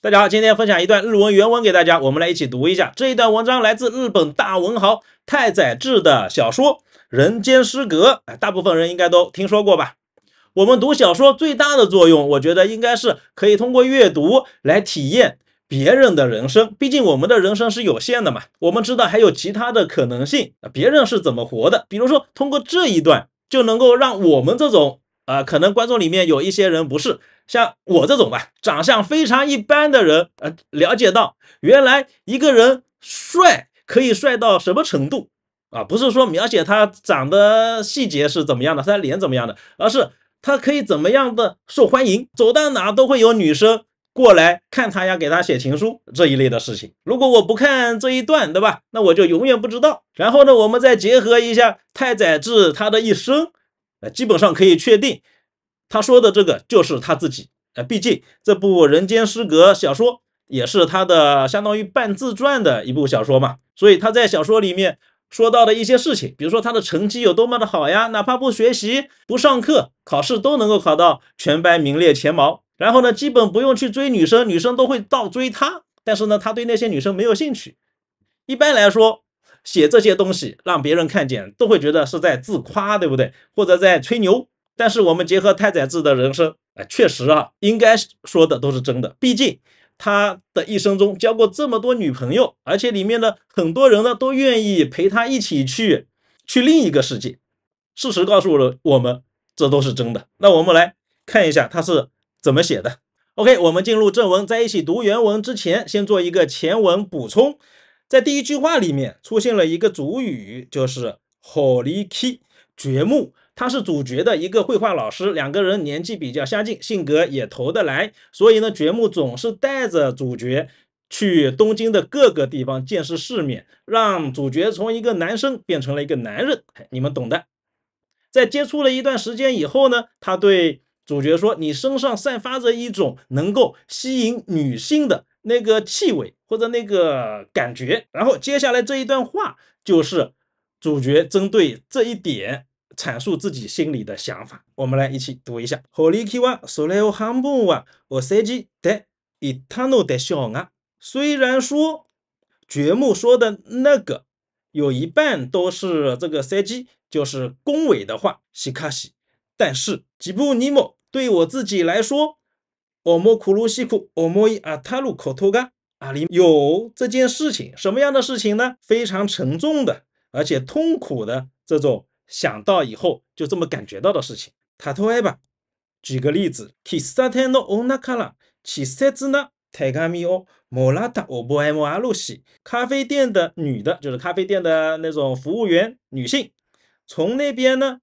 大家好，今天分享一段日文原文给大家，我们来一起读一下。这一段文章来自日本大文豪太宰治的小说《人间失格》，大部分人应该都听说过吧？我们读小说最大的作用，我觉得应该是可以通过阅读来体验别人的人生，毕竟我们的人生是有限的嘛。我们知道还有其他的可能性，别人是怎么活的？比如说，通过这一段就能够让我们这种啊，可能观众里面有一些人不是。像我这种吧，长相非常一般的人，呃，了解到原来一个人帅可以帅到什么程度啊？不是说描写他长得细节是怎么样的，他的脸怎么样的，而是他可以怎么样的受欢迎，走到哪都会有女生过来看他呀，给他写情书这一类的事情。如果我不看这一段，对吧？那我就永远不知道。然后呢，我们再结合一下太宰治他的一生，呃，基本上可以确定。他说的这个就是他自己，呃，毕竟这部《人间失格》小说也是他的相当于半自传的一部小说嘛，所以他在小说里面说到的一些事情，比如说他的成绩有多么的好呀，哪怕不学习、不上课、考试都能够考到全班名列前茅，然后呢，基本不用去追女生，女生都会倒追他，但是呢，他对那些女生没有兴趣。一般来说，写这些东西让别人看见都会觉得是在自夸，对不对？或者在吹牛。但是我们结合太宰治的人生，哎，确实啊，应该说的都是真的。毕竟他的一生中交过这么多女朋友，而且里面的很多人呢都愿意陪他一起去去另一个世界。事实告诉了我们，这都是真的。那我们来看一下他是怎么写的。OK，我们进入正文，在一起读原文之前，先做一个前文补充。在第一句话里面出现了一个主语，就是“ h o l y key”，掘墓。他是主角的一个绘画老师，两个人年纪比较相近，性格也投得来，所以呢，掘墓总是带着主角去东京的各个地方见识世面，让主角从一个男生变成了一个男人，你们懂的。在接触了一段时间以后呢，他对主角说：“你身上散发着一种能够吸引女性的那个气味或者那个感觉。”然后接下来这一段话就是主角针对这一点。阐述自己心里的想法，我们来一起读一下。虽然说掘墓说的那个有一半都是这个塞基，就是恭维的话，西卡西。但是吉布尼莫对我自己来说，我莫苦如西苦，我莫一阿塔鲁口头嘎阿里有这件事情，什么样的事情呢？非常沉重的，而且痛苦的这种。想到以后就这么感觉到的事情。托埃吧，举个例子，咖啡店的女的，就是咖啡店的那种服务员女性，从那边呢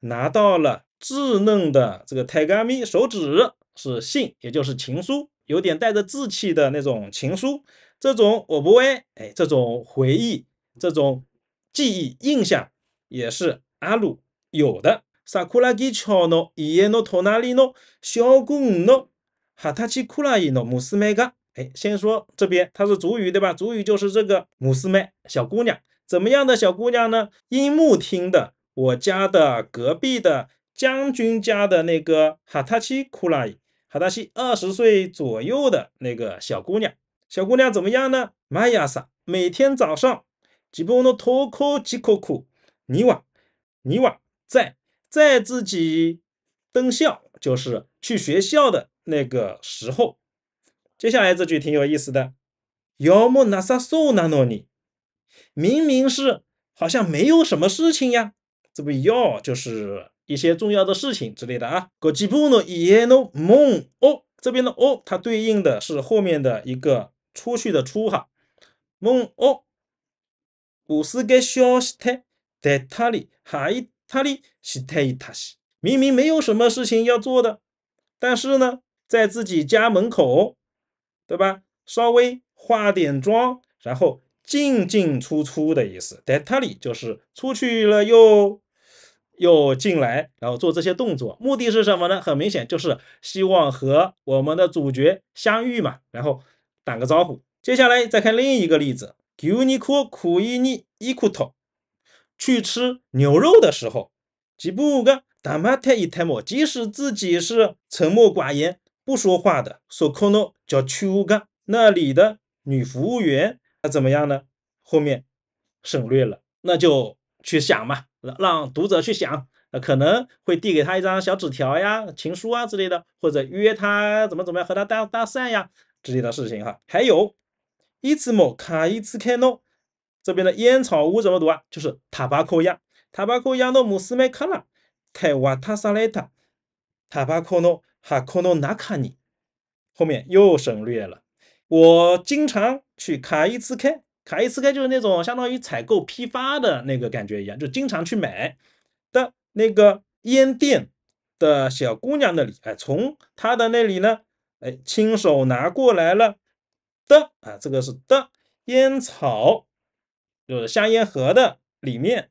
拿到了稚嫩的这个泰戈米手指，是信，也就是情书，有点带着稚气的那种情书。这种我不会，哎，这种回忆，这种记忆印象。也是阿鲁有的。サクラギ町の家の隣の少女のハタチクライの娘めが。哎，先说这边，它是主语对吧？主语就是这个姆斯梅小姑娘，怎么样的小姑娘呢？樱木听的，我家的隔壁的将军家的那个哈塔奇库拉伊，哈塔奇二十岁左右的那个小姑娘，小姑娘怎么样呢？マイヤ每天早上、自分の頭こ、自こく。泥瓦，泥瓦在在自己登校，就是去学校的那个时候。接下来这句挺有意思的，yo mo nasu nano n 明明是好像没有什么事情呀，这不要就是一些重要的事情之类的啊。gijubu no ieno m o 这边的哦，它对应的是后面的一个出去的出哈。梦哦，n o k 消 s 态。de tali ha i t 明明没有什么事情要做的，但是呢，在自己家门口，对吧？稍微化点妆，然后进进出出的意思。de tali 就是出去了又又进来，然后做这些动作，目的是什么呢？很明显就是希望和我们的主角相遇嘛，然后打个招呼。接下来再看另一个例子：kuni ko ku i ikuto。去吃牛肉的时候，吉布个大妈太一太莫，即使自己是沉默寡言、不说话的，socono 叫去个那里的女服务员，那怎么样呢？后面省略了，那就去想嘛，让让读者去想，呃，可能会递给他一张小纸条呀、情书啊之类的，或者约他怎么怎么样和他搭搭讪呀之类的事情哈。还有，伊兹莫卡伊兹卡诺。这边的烟草屋怎么读啊？就是塔巴科亚，塔巴科亚诺姆斯麦卡拉，泰瓦塔萨雷塔，塔巴科诺哈科诺纳卡尼，后面又省略了。我经常去卡伊斯开，卡伊斯开就是那种相当于采购批发的那个感觉一样，就经常去买的那个烟店的小姑娘那里，哎，从她的那里呢，哎，亲手拿过来了的啊，这个是的烟草。就是香烟盒的里面，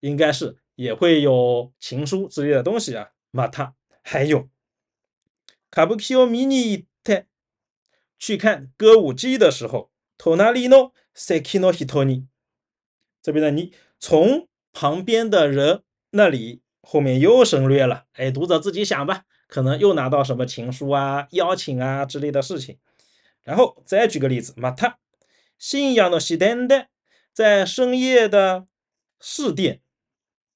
应该是也会有情书之类的东西啊。马塔还有卡布奇奥米尼特，去看歌舞伎的时候，托纳利诺塞基诺希托尼。这边的你从旁边的人那里，后面又省略了，哎，读者自己想吧，可能又拿到什么情书啊、邀请啊之类的事情。然后再举个例子，马塔信仰的希登的。在深夜的市电，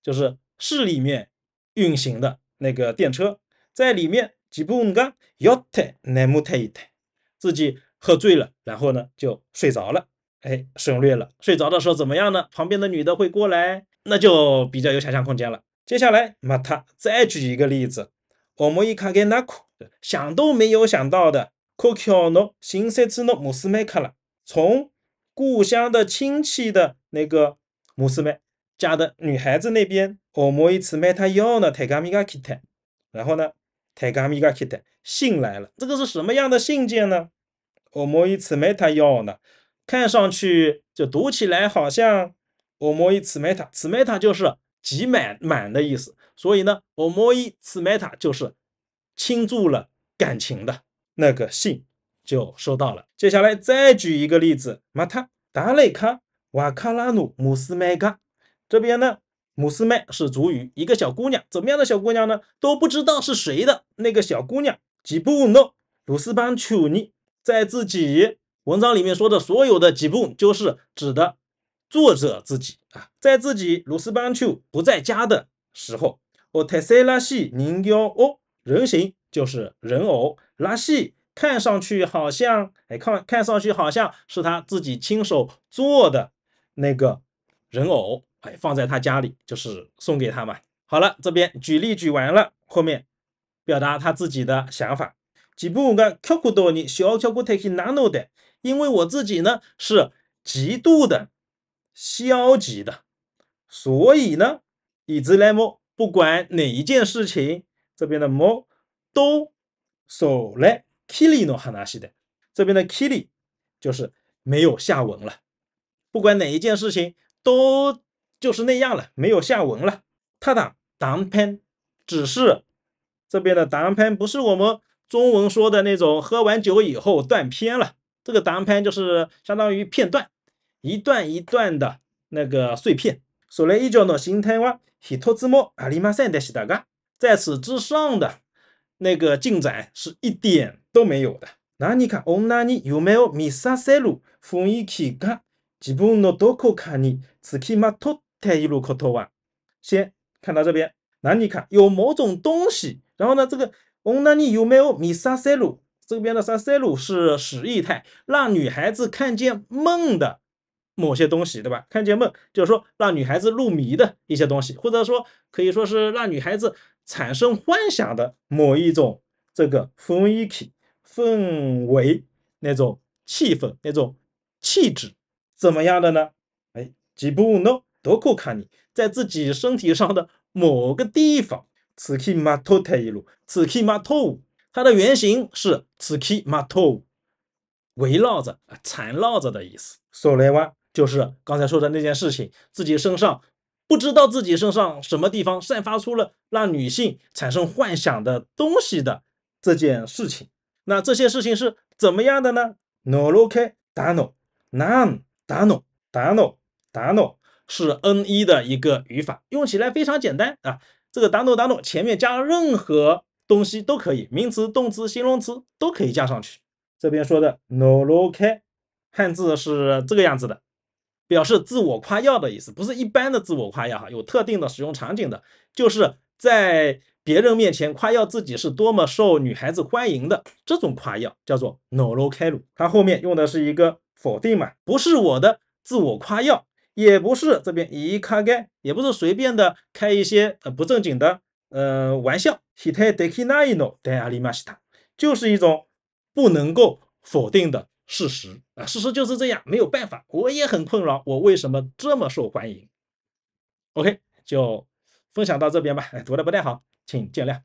就是市里面运行的那个电车，在里面几部姆干摇太奈姆太一台，自己喝醉了，然后呢就睡着了，哎，省略了。睡着的时候怎么样呢？旁边的女的会过来，那就比较有想象空间了。接下来，那他再举一个例子，我们一看给那库，想都没有想到的，克乔诺新塞基诺姆斯麦克了，从。故乡的亲戚的那个姆斯妹家的女孩子那边，奥摩伊茨梅塔要呢，泰嘎米嘎克泰。然后呢，泰嘎米嘎克泰，信来了。这个是什么样的信件呢？奥摩伊茨梅塔要呢，看上去就读起来好像奥摩伊茨梅塔。茨梅塔就是挤满满的意思，所以呢，奥摩伊茨梅塔就是倾注了感情的那个信。就收到了。接下来再举一个例子，马塔达雷卡瓦卡拉努姆斯麦嘎这边呢，姆斯麦是主语，一个小姑娘，怎么样的小姑娘呢？都不知道是谁的那个小姑娘。吉布诺鲁斯班丘尼在自己文章里面说的所有的吉布，就是指的作者自己啊，在自己鲁斯班丘不在家的时候，哦泰塞拉西宁幺哦人形就是人偶拉西。看上去好像，哎，看，看上去好像是他自己亲手做的那个人偶，哎，放在他家里，就是送给他嘛。好了，这边举例举完了，后面表达他自己的想法。因为我自己呢是极度的消极的，所以呢，一直来来，不管哪一件事情，这边的“么”都走了。kili no hanashi 的。这边的 kili 就是没有下文了，不管哪一件事情都就是那样了，没有下文了。他的 d a p e n 只是这边的 d a p e n 不是我们中文说的那种喝完酒以后断片了，这个 d a p e n 就是相当于片段，一段一段的那个碎片。それ以上の心態は一つもありませんでしたが，在此之上的那个进展是一点都没有的。那你看，Onani yume o misasaru fuyuki ga jibun no doko kani suki matai iru kotoba。先看到这边，那你看有某种东西，然后呢，这个 Onani yume o misasaru，这边的 misasaru 是十亿泰，让女孩子看见梦的某些东西，对吧？看见梦，就是说让女孩子入迷的一些东西，或者说可以说是让女孩子。产生幻想的某一种这个氛围、氛围那种气氛、那种气质怎么样的呢？哎，几步呢？多コカニ在自己身体上的某个地方、此刻马头太一路，此刻马头，它的原型是此刻马头，围绕着、缠绕着的意思。そうねわ，就是刚才说的那件事情，自己身上。不知道自己身上什么地方散发出了让女性产生幻想的东西的这件事情，那这些事情是怎么样的呢？no loke dano，nan dano dano dano 是 n 一的一个语法，用起来非常简单啊。这个 dano dano 前面加任何东西都可以，名词、动词、形容词都可以加上去。这边说的 no l o k at，汉字是这个样子的。表示自我夸耀的意思，不是一般的自我夸耀哈，有特定的使用场景的，就是在别人面前夸耀自己是多么受女孩子欢迎的这种夸耀叫做 no lo c a l 它后面用的是一个否定嘛，不是我的自我夸耀，也不是这边咦卡盖，也不是随便的开一些呃不正经的呃玩笑，hitai dekinai no de a l i m a s i t a 就是一种不能够否定的。事实啊，事实就是这样，没有办法，我也很困扰，我为什么这么受欢迎？OK，就分享到这边吧，读的不太好，请见谅。